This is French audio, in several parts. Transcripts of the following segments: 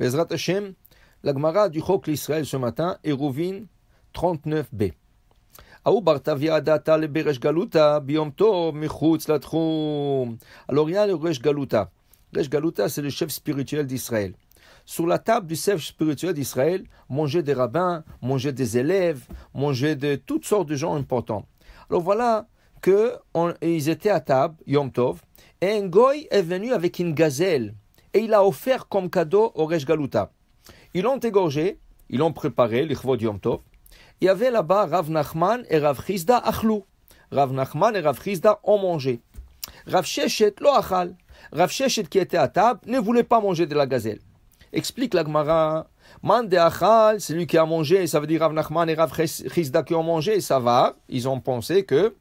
Bezrat Hashem, la Gemara du Chok l'Israël ce matin, Eruvin 39b. Alors il y a le Resh Galuta. Resh Galuta, c'est le chef spirituel d'Israël. Sur la table du chef spirituel d'Israël, manger des rabbins, manger des élèves, manger de toutes sortes de gens importants. Alors voilà qu'ils étaient à table, Yom Tov, et un goy est venu avec une gazelle et il a offert comme cadeau au Resh Galuta. Ils l'ont égorgé, ils l'ont préparé, l'Ichvod Il y avait là-bas Rav Nachman et Rav Chizda Achlou. Rav Nachman et Rav Chizda ont mangé. Rav Shechet lo achal. Rav Shechet qui était à table ne voulait pas manger de la gazelle. Explique la Man Mande achal, c'est lui qui a mangé, ça veut dire Rav Nachman et Rav Chizda qui ont mangé, ça va. Ils ont pensé que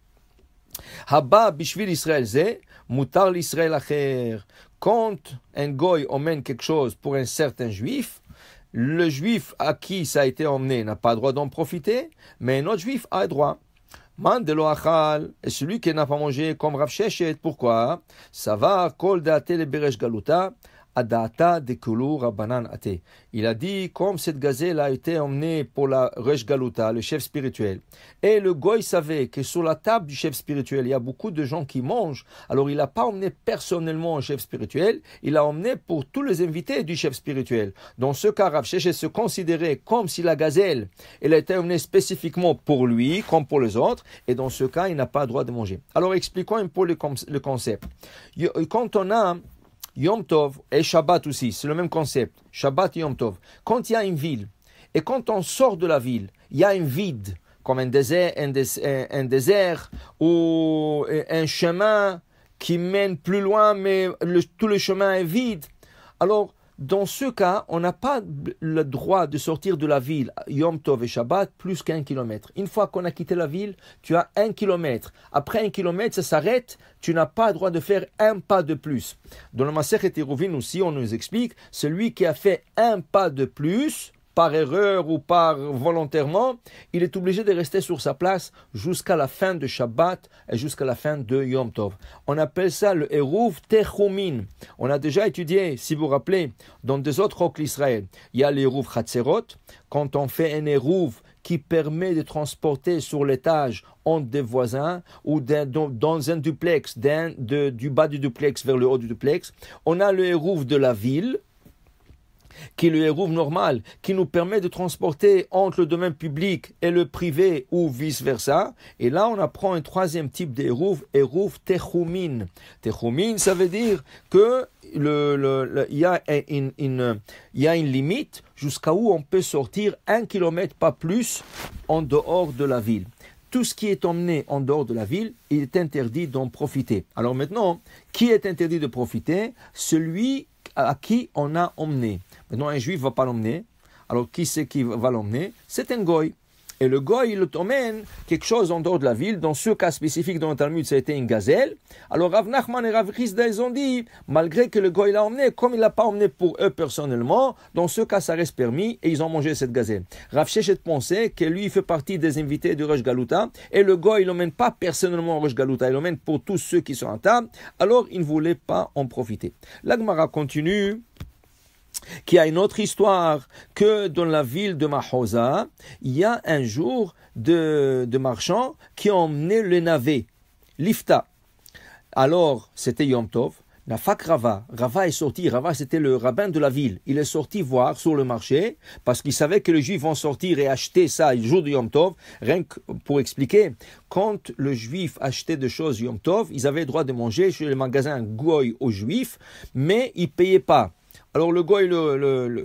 Haba Bishvil Israël Moutar l'Israël acher. Quand un goy emmène quelque chose pour un certain juif, le juif à qui ça a été emmené n'a pas droit d'en profiter, mais un autre juif a le droit. Mande et celui qui n'a pas mangé comme Rav Shechet, pourquoi? Ça va, kol de le beresh galuta, de Il a dit comme cette gazelle a été emmenée pour la Resh Galuta, le chef spirituel. Et le goy savait que sur la table du chef spirituel, il y a beaucoup de gens qui mangent. Alors il n'a pas emmené personnellement un chef spirituel, il a emmené pour tous les invités du chef spirituel. Dans ce cas, Rav se considérait comme si la gazelle, elle a été emmenée spécifiquement pour lui, comme pour les autres, et dans ce cas, il n'a pas le droit de manger. Alors expliquons un peu le concept. Quand on a Yom Tov et Shabbat aussi, c'est le même concept. Shabbat et Yom Tov. Quand il y a une ville, et quand on sort de la ville, il y a un vide, comme un désert, un ou un chemin qui mène plus loin, mais tout le chemin est vide. Alors, dans ce cas, on n'a pas le droit de sortir de la ville Yom Tov et Shabbat plus qu'un kilomètre. Une fois qu'on a quitté la ville, tu as un kilomètre. Après un kilomètre, ça s'arrête. Tu n'as pas le droit de faire un pas de plus. Dans le Maser et aussi, on nous explique celui qui a fait un pas de plus, par erreur ou par volontairement, il est obligé de rester sur sa place jusqu'à la fin de Shabbat et jusqu'à la fin de Yom Tov. On appelle ça le Eruv Techumin. On a déjà étudié, si vous vous rappelez, dans des autres rocs d'Israël, il y a l'Eruv Hatzerot. Quand on fait un Eruv qui permet de transporter sur l'étage entre des voisins ou dans, un duplex, du bas du duplex vers le haut du duplex, on a le Eruv de la ville qui est le hérouve normal, qui nous permet de transporter entre le domaine public et le privé ou vice-versa. Et là, on apprend un troisième type de hérouve, techumin. ça veut dire que y a une limite jusqu'à où on peut sortir un kilomètre, pas plus, en dehors de la ville tout ce qui est emmené en dehors de la ville, il est interdit d'en profiter. Alors maintenant, qui est interdit de profiter Celui à qui on a emmené. Maintenant, un juif ne va pas l'emmener. Alors, qui c'est qui va l'emmener C'est un goy. Et le goy, il l'emmène quelque chose en dehors de la ville. Dans ce cas spécifique, dans le Talmud, ça a été une gazelle. Alors, Rav Nachman et Rav Rizda, ils ont dit, malgré que le goy l'a emmené, comme il ne l'a pas emmené pour eux personnellement, dans ce cas, ça reste permis et ils ont mangé cette gazelle. Rav Shechet pensait que lui, il fait partie des invités du Rosh Galuta. Et le goy, il l'emmène pas personnellement au Rosh Galuta, il l'emmène pour tous ceux qui sont à table. Alors, il ne voulait pas en profiter. L'Agmara continue. Qui a une autre histoire que dans la ville de Mahosa, il y a un jour de, marchands qui ont emmené le navet, l'ifta. Alors, c'était Yom Tov. Nafak Rava, Rava est sorti, Rava c'était le rabbin de la ville, il est sorti voir sur le marché, parce qu'il savait que les juifs vont sortir et acheter ça le jour de Yom Tov, rien que pour expliquer, quand le juif achetait des choses Yom Tov, ils avaient droit de manger chez le magasin Goy aux juifs, mais ils ne payaient pas. Alors le goy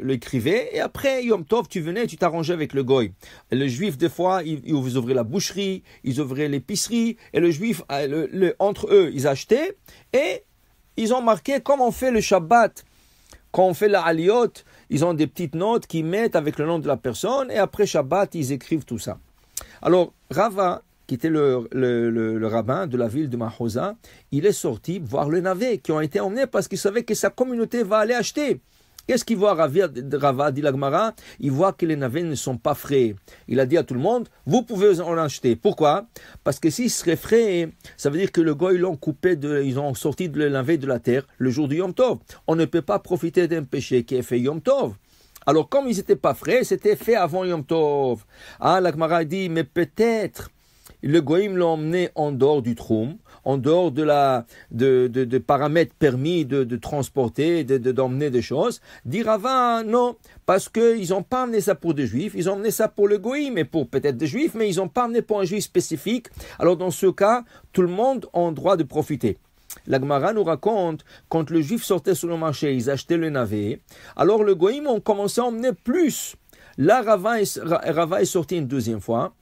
l'écrivait, et après Yom Tov, tu venais, tu t'arrangeais avec le goy. Le juif, des fois, ils, ouvraient la boucherie, ils ouvraient l'épicerie, et le juif, ah, entre eux, ils achetaient, et ils ont marqué comment on fait le Shabbat, quand on fait la Aliyot, ils ont des petites notes qu'ils mettent avec le nom de la personne, et après Shabbat, ils écrivent tout ça. Alors, Rava, qui était le, rabbin de la ville de Mahosa, il est sorti voir les navets qui ont été emmenés parce qu'il savait que sa communauté va aller acheter. Qu'est-ce qu'il voit Rava, dit l'Agmara Il voit que les navets ne sont pas frais. Il a dit à tout le monde, vous pouvez en acheter. Pourquoi Parce que s'ils seraient frais, ça veut dire que le goy l'ont coupé, de, ils ont sorti de les navets de la terre le jour du Yom Tov. On ne peut pas profiter d'un péché qui est fait Yom Tov. Alors comme ils n'étaient pas frais, c'était fait avant Yom Tov. Ah, l'Agmara dit, mais peut-être le goïm l'a emmené en dehors du trône, en dehors de la de, paramètres permis de, de transporter, d'emmener des choses. Dire Rava, non, parce qu'ils n'ont pas amené ça pour des juifs, ils ont amené ça pour le goïm et pour peut-être des juifs, mais ils n'ont pas amené pour un juif spécifique. Alors dans ce cas, tout le monde a droit de profiter. L'Agmara nous raconte, quand le juif sortait sur le marché, ils achetaient le navet, alors le goïm ont commencé à emmener plus. Là, Rava Rava est sorti une deuxième fois.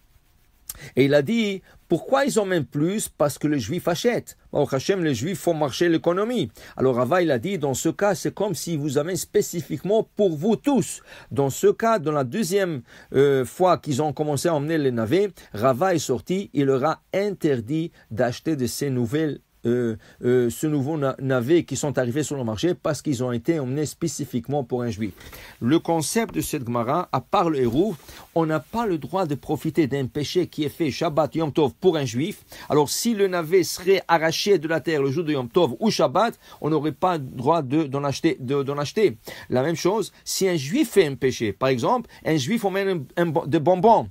Et il a dit, pourquoi ils en mènent plus Parce que les juifs achètent. Au Hachem, les juifs font marcher l'économie. Alors Rava, il a dit, dans ce cas, c'est comme si vous amène spécifiquement pour vous tous. Dans ce cas, dans la deuxième euh, fois qu'ils ont commencé à emmener les navets, Rava est sorti, il leur a interdit d'acheter de ces nouvelles euh, euh, ce nouveau navet qui sont arrivés sur le marché parce qu'ils ont été emmenés spécifiquement pour un juif. Le concept de cette Gemara, à part le héros, on n'a pas le droit de profiter d'un péché qui est fait Shabbat Yom Tov pour un juif. Alors si le navet serait arraché de la terre le jour de Yom Tov ou Shabbat, on n'aurait pas le droit d'en acheter, de, acheter. La même chose, si un juif fait un péché, par exemple, un juif emmène un, un, des bonbons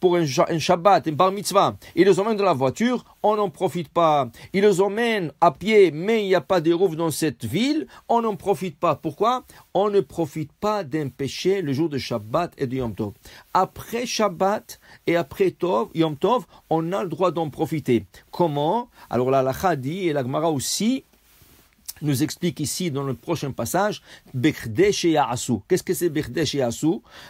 pour un, un Shabbat, un bar mitzvah, il les emmène dans la voiture, on n'en profite pas. Ils les emmènent à pied, mais il n'y a pas de rues dans cette ville, on n'en profite pas. Pourquoi On ne profite pas d'un péché le jour de Shabbat et de Yom Tov. Après Shabbat et après Tov, Yom Tov, on a le droit d'en profiter. Comment Alors la Lacha et la Gemara aussi, nous explique ici dans le prochain passage, et Qu'est-ce que c'est Bechdesh et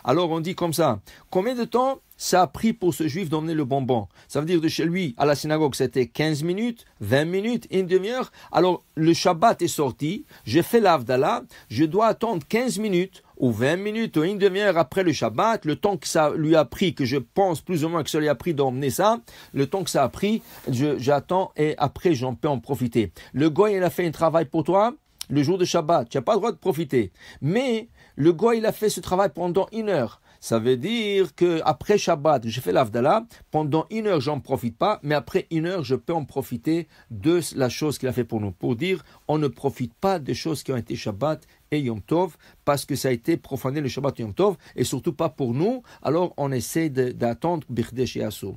Alors on dit comme ça, combien de temps ça a pris pour ce juif d'emmener le bonbon. Ça veut dire de chez lui à la synagogue, c'était 15 minutes, 20 minutes, une demi-heure. Alors le Shabbat est sorti, je fais l'avdala je dois attendre 15 minutes ou 20 minutes ou une demi-heure après le Shabbat, le temps que ça lui a pris, que je pense plus ou moins que ça lui a pris d'emmener ça, le temps que ça a pris, j'attends et après j'en peux en profiter. Le goy, il a fait un travail pour toi le jour de Shabbat, tu n'as pas le droit de profiter. Mais le goy, il a fait ce travail pendant une heure. Ça veut dire que après Shabbat, j'ai fait l'Avdala, pendant une heure, j'en profite pas, mais après une heure, je peux en profiter de la chose qu'il a fait pour nous. Pour dire, on ne profite pas des choses qui ont été Shabbat et Yom Tov, parce que ça a été profané le Shabbat et Yom Tov, et surtout pas pour nous, alors on essaie d'attendre Birdesh et Asso.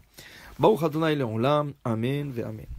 Baruch Adonai Amen, Amen.